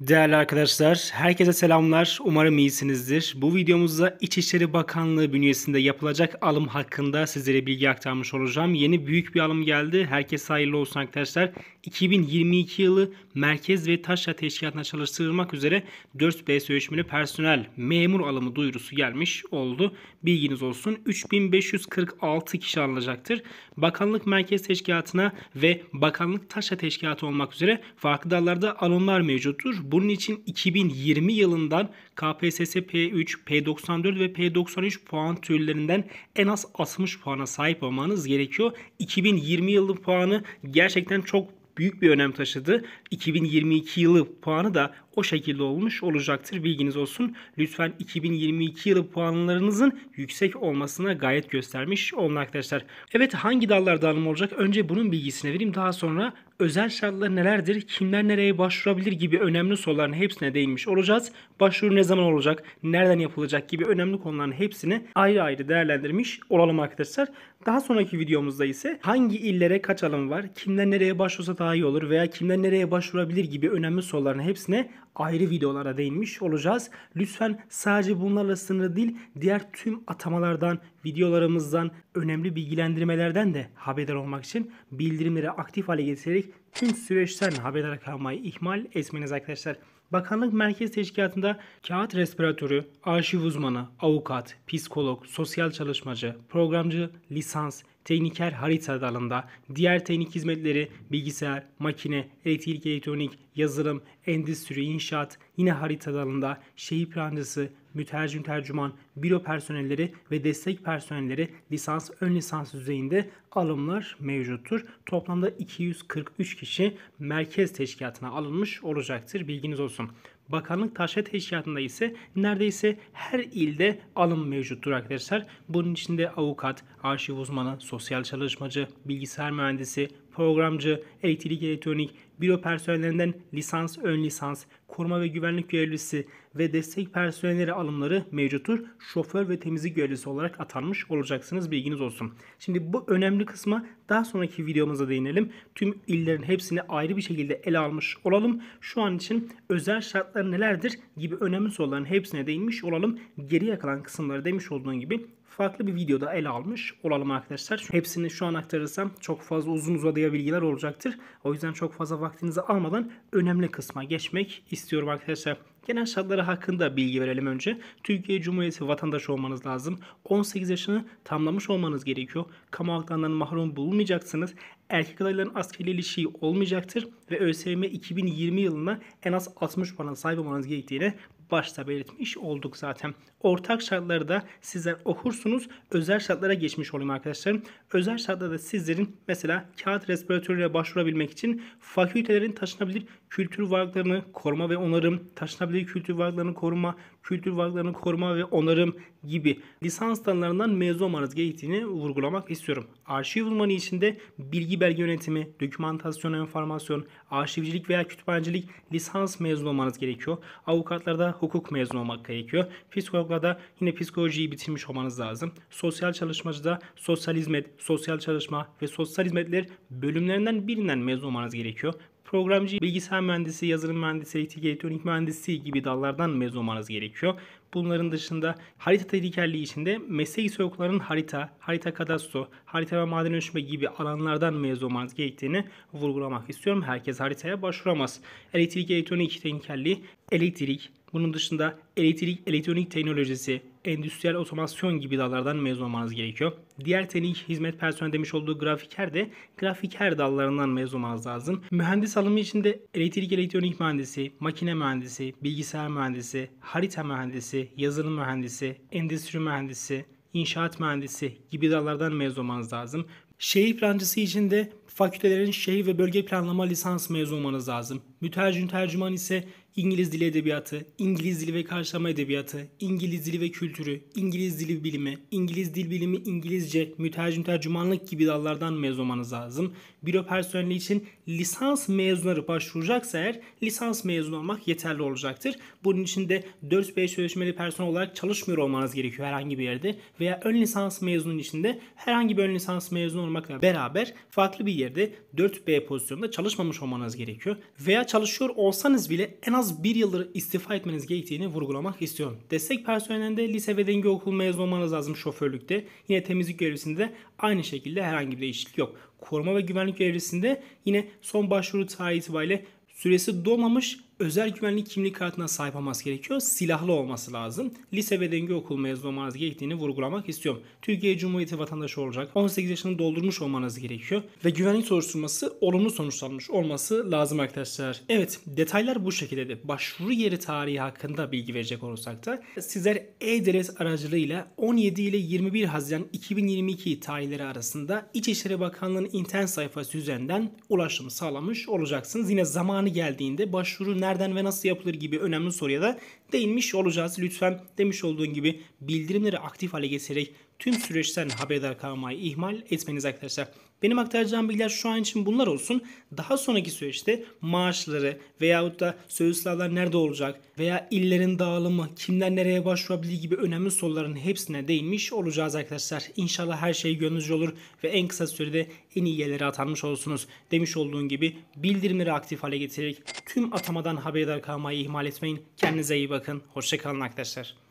Değerli arkadaşlar, herkese selamlar. Umarım iyisinizdir. Bu videomuzda İçişleri Bakanlığı bünyesinde yapılacak alım hakkında sizlere bilgi aktarmış olacağım. Yeni büyük bir alım geldi. Herkes hayırlı olsun arkadaşlar. 2022 yılı Merkez ve Taşra Teşkilatı'na çalıştırılmak üzere 4 B sözleşmeli personel memur alımı duyurusu gelmiş oldu. Bilginiz olsun 3546 kişi alınacaktır. Bakanlık Merkez Teşkilatı'na ve Bakanlık Taşra Teşkilatı olmak üzere farklı dallarda alımlar mevcuttur. Bunun için 2020 yılından KPSS P3, P94 ve P93 puan türlerinden en az 60 puana sahip olmanız gerekiyor. 2020 yılı puanı gerçekten çok büyük bir önem taşıdı. 2022 yılı puanı da o şekilde olmuş olacaktır. Bilginiz olsun. Lütfen 2022 yılı puanlarınızın yüksek olmasına gayet göstermiş olun arkadaşlar. Evet hangi dallar dağılım olacak? Önce bunun bilgisini vereyim. Daha sonra özel şartlar nelerdir, kimler nereye başvurabilir gibi önemli soruların hepsine değinmiş olacağız. Başvuru ne zaman olacak, nereden yapılacak gibi önemli konuların hepsini ayrı ayrı değerlendirmiş olalım arkadaşlar. Daha sonraki videomuzda ise hangi illere kaç alım var, kimler nereye başvursa daha iyi olur veya kimler nereye başvurabilir gibi önemli soruların hepsine ayrı videolara değinmiş olacağız. Lütfen sadece bunlarla sınırlı değil diğer tüm atamalardan, videolarımızdan, önemli bilgilendirmelerden de haberdar olmak için bildirimleri aktif hale getirerek tüm süreçten haberdar kalmayı ihmal etmeyiniz arkadaşlar. Bakanlık Merkez Teşkilatı'nda kağıt respiratörü, arşiv uzmanı, avukat, psikolog, sosyal çalışmacı, programcı, lisans, tekniker harita dalında, diğer teknik hizmetleri bilgisayar, makine, elektrik, elektronik, yazılım, endüstri, inşaat, yine harita dalında şehir plancısı, mütercim tercüman, büro personelleri ve destek personelleri lisans ön lisans düzeyinde alımlar mevcuttur. Toplamda 243 kişi merkez teşkilatına alınmış olacaktır. Bilginiz olsun. Bakanlık taşet teşkilatında ise neredeyse her ilde alım mevcuttur arkadaşlar. Bunun içinde avukat, arşiv uzmanı, sosyal çalışmacı, bilgisayar mühendisi, programcı, elektrik elektronik, büro personelinden lisans, ön lisans, koruma ve güvenlik görevlisi ve destek personelleri alımları mevcuttur. Şoför ve temizlik görevlisi olarak atanmış olacaksınız bilginiz olsun. Şimdi bu önemli kısma daha sonraki videomuzda değinelim. Tüm illerin hepsini ayrı bir şekilde ele almış olalım. Şu an için özel şartlar nelerdir gibi önemli soruların hepsine değinmiş olalım. Geriye kalan kısımları demiş olduğun gibi farklı bir videoda ele almış olalım arkadaşlar. Hepsini şu an aktarırsam çok fazla uzun uzadıya bilgiler olacaktır. O yüzden çok fazla vaktinizi almadan önemli kısma geçmek istiyorum arkadaşlar. Genel şartları hakkında bilgi verelim önce. Türkiye Cumhuriyeti vatandaşı olmanız lazım. 18 yaşını tamlamış olmanız gerekiyor. Kamu haklarından mahrum bulunmayacaksınız. Erkek adayların askeri ilişiği olmayacaktır ve ÖSYM 2020 yılında en az 60 puana sahip olmanız gerektiğini başta belirtmiş olduk zaten. Ortak şartları da sizler okursunuz. Özel şartlara geçmiş olayım arkadaşlarım Özel şartlarda da sizlerin mesela kağıt respiratörüyle başvurabilmek için fakültelerin taşınabilir kültür varlıklarını koruma ve onarım, taşınabilir kültür varlıklarını koruma, kültür varlıklarını koruma ve onarım gibi lisans dallarından mezun olmanız gerektiğini vurgulamak istiyorum. Arşiv uzmanı için de bilgi belge yönetimi, dokümantasyon, enformasyon, arşivcilik veya kütüphanecilik lisans mezun olmanız gerekiyor. Avukatlarda hukuk mezun olmak gerekiyor. Psikologlarda yine psikolojiyi bitirmiş olmanız lazım. Sosyal çalışmacıda sosyal hizmet, sosyal çalışma ve sosyal hizmetler bölümlerinden birinden mezun olmanız gerekiyor. Programcı, bilgisayar mühendisi, yazılım mühendisi, elektrik elektronik mühendisi gibi dallardan mezun olmanız gerekiyor. Bunların dışında harita tehlikelliği içinde meslek soğuklarının harita, harita kadastro, harita ve maden ölçme gibi alanlardan mezun olmanız gerektiğini vurgulamak istiyorum. Herkes haritaya başvuramaz. Elektrik elektronik tehlikelliği, elektrik, bunun dışında elektrik elektronik teknolojisi, endüstriyel otomasyon gibi dallardan mezun olmanız gerekiyor. Diğer teknik hizmet personeli demiş olduğu grafiker de grafiker dallarından mezun olmanız lazım. Mühendis alımı için de elektrik elektronik mühendisi, makine mühendisi, bilgisayar mühendisi, harita mühendisi, yazılım mühendisi, endüstri mühendisi, inşaat mühendisi gibi dallardan mezun olmanız lazım. Şehir plancısı için de fakültelerin şehir ve bölge planlama lisans mezun olmanız lazım. Mütercim tercüman ise İngiliz Dili Edebiyatı, İngiliz Dili ve Karşılama Edebiyatı, İngiliz Dili ve Kültürü, İngiliz Dili Bilimi, İngiliz Dil Bilimi, İngilizce, mütercim tercümanlık gibi dallardan mezun olmanız lazım. Büro personeli için lisans mezunları başvuracaksa eğer lisans mezun olmak yeterli olacaktır. Bunun için de 4-5 sözleşmeli personel olarak çalışmıyor olmanız gerekiyor herhangi bir yerde veya ön lisans mezunun içinde herhangi bir ön lisans mezunu olmakla beraber farklı bir yerde 4B pozisyonda çalışmamış olmanız gerekiyor veya çalışıyor olsanız bile en az az bir yıldır istifa etmeniz gerektiğini vurgulamak istiyorum. Destek personelinde lise ve denge okul mezun olmanız lazım şoförlükte. Yine temizlik görevlisinde de aynı şekilde herhangi bir değişiklik yok. Koruma ve güvenlik görevlisinde yine son başvuru tarihi itibariyle süresi dolmamış özel güvenlik kimlik kartına sahip olması gerekiyor. Silahlı olması lazım. Lise ve denge okul mezunu olmanız gerektiğini vurgulamak istiyorum. Türkiye Cumhuriyeti vatandaşı olacak. 18 yaşını doldurmuş olmanız gerekiyor. Ve güvenlik soruşturması olumlu sonuçlanmış olması lazım arkadaşlar. Evet detaylar bu şekilde başvuru yeri tarihi hakkında bilgi verecek olursak da sizler e-devlet aracılığıyla 17 ile 21 Haziran 2022 tarihleri arasında İçişleri Bakanlığı'nın internet sayfası üzerinden ulaşımı sağlamış olacaksınız. Yine zamanı geldiğinde başvuru nereden ve nasıl yapılır gibi önemli soruya da değinmiş olacağız. Lütfen demiş olduğun gibi bildirimleri aktif hale getirerek tüm süreçten haberdar kalmayı ihmal etmeniz arkadaşlar. Benim aktaracağım bilgiler şu an için bunlar olsun. Daha sonraki süreçte maaşları veyahut da sözleşmeler nerede olacak veya illerin dağılımı, kimler nereye başvurabilir gibi önemli soruların hepsine değinmiş olacağız arkadaşlar. İnşallah her şey gönlünüzce olur ve en kısa sürede en iyi yerlere atanmış olursunuz. Demiş olduğun gibi bildirimleri aktif hale getirerek tüm atamadan haberdar kalmayı ihmal etmeyin. Kendinize iyi bakın. Hoşçakalın arkadaşlar.